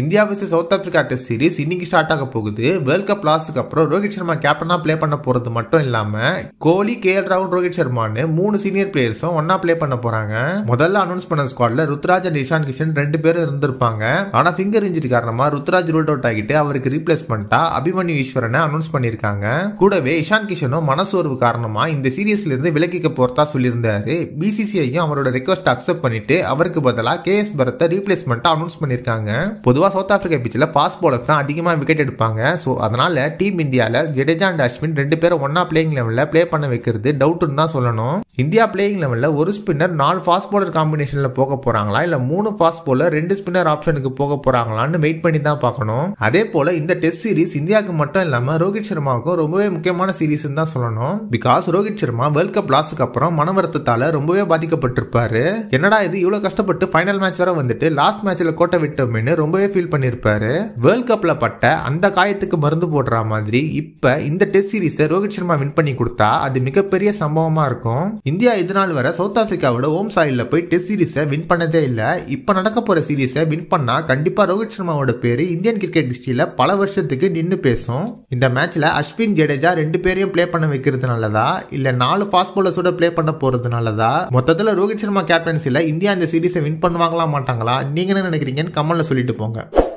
India versus South Africa test series இன்னைக்கு start ஆக போகுது வேர்ல்ட் கப் லாஸுக்கு அப்புறம் ரோஹித் சர்மா கேப்டனா பிளே பண்ண போறது மட்டும் இல்லாம கோலி கே எல் ராகுல் ரோஹித் சர்மான்னு மூணு சீனியர் பிளேயர்ஸும் ஒன்னா பிளே பண்ண போறாங்க முதல்ல அனௌன்ஸ் பண்ண ஸ்குவாட்ல ருத்ராஜ் அண்ட் இஷான் கிஷன் ரெண்டு பேரும் இருந்திருப்பாங்க ஆனா ஃபிங்கர் இன்ஜுரி காரணமா ருத்ராஜ் ரூல்ட் அவுட் ஆகிட்டு அவருக்கு பண்ணிட்டா அபிமன்யு ஈஸ்வரனை அனௌன்ஸ் பண்ணிருக்காங்க கூடவே இஷான் கிஷனும் மனசோர்வு காரணமா இந்த சீரியஸ்ல இருந்து விலக்கிக்க போறதா சொல்லியிருந்தாரு பிசிசிஐயும் அவரோட ரிக்வஸ்ட் அக்செப்ட் பண்ணிட்டு அவருக்கு பதிலாக கே எஸ் பரத்தை ரீப்ளேஸ்மெண்டா அனௌன்ஸ் பண்ணிருக்காங்க பொதுவாக பொதுவாக சவுத் ஆஃப்ரிக்கா பீச்சில் ஃபாஸ்ட் போலர்ஸ் தான் அதிகமாக விக்கெட் எடுப்பாங்க ஸோ அதனால் டீம் இந்தியாவில் ஜடேஜா அண்ட் அஸ்வின் ரெண்டு பேரும் ஒன்னாக பிளேயிங் லெவலில் ப்ளே பண்ண வைக்கிறது டவுட்டுன்னு தான் சொல்லணும் இந்தியா பிளேயிங் லெவலில் ஒரு ஸ்பின்னர் நாலு ஃபாஸ்ட் போலர் காம்பினேஷனில் போக போகிறாங்களா இல்லை மூணு ஃபாஸ்ட் போலர் ரெண்டு ஸ்பின்னர் ஆப்ஷனுக்கு போக போகிறாங்களான்னு வெயிட் பண்ணி தான் பார்க்கணும் அதே போல் இந்த டெஸ்ட் சீரிஸ் இந்தியாவுக்கு மட்டும் இல்லாமல் ரோஹித் சர்மாவுக்கும் ரொம்பவே முக்கியமான சீரிஸ்ன்னு தான் சொல்லணும் because Rohit Sharma world cup லாஸுக்கு அப்புறம் மன வருத்தத்தால் ரொம்பவே பாதிக்கப்பட்டிருப்பாரு என்னடா இது இவ்வளோ கஷ்டப்பட்டு ஃபைனல் மேட்ச் வர வந்துட்டு லாஸ்ட் மேட்ச்சில் கோட்டை விட்டோம்னு ரொம்பவே ஃபீல் பண்ணியிருப்பாரு வேர்ல்ட் கப்பில் பட்ட அந்த காயத்துக்கு மருந்து போடுற மாதிரி இப்போ இந்த டெஸ்ட் சீரிஸை ரோஹித் சர்மா வின் பண்ணி கொடுத்தா அது மிகப்பெரிய சம்பவமாக இருக்கும் இந்தியா இது நாள் வரை சவுத் ஆஃப்ரிக்காவோட ஹோம் சாயிலில் போய் டெஸ்ட் சீரீஸை வின் பண்ணதே இல்லை இப்போ நடக்க போகிற சீரீஸை வின் பண்ணால் கண்டிப்பாக ரோஹித் சர்மாவோட பேர் இந்தியன் கிரிக்கெட் ஹிஸ்டரியில பல வருஷத்துக்கு நின்று பேசும் இந்த மேட்ச்சில் அஸ்வின் ஜடேஜா ரெண்டு பேரையும் ப்ளே பண்ண வைக்கிறதுனாலதா இல்ல இல்லை நாலு ஃபாஸ்ட் பவுலர்ஸோட ப்ளே பண்ண போறதுனாலதா மொத்தத்துல மொத்தத்தில் ரோஹித் சர்மா கேப்டன்சில இந்தியா இந்த சீரீஸை வின் பண்ணுவாங்களா மாட்டாங்களா நீங்கள் என்ன நினைக்கிறீங்கன்னு கமல்ல சொல்லிட்டு போங்க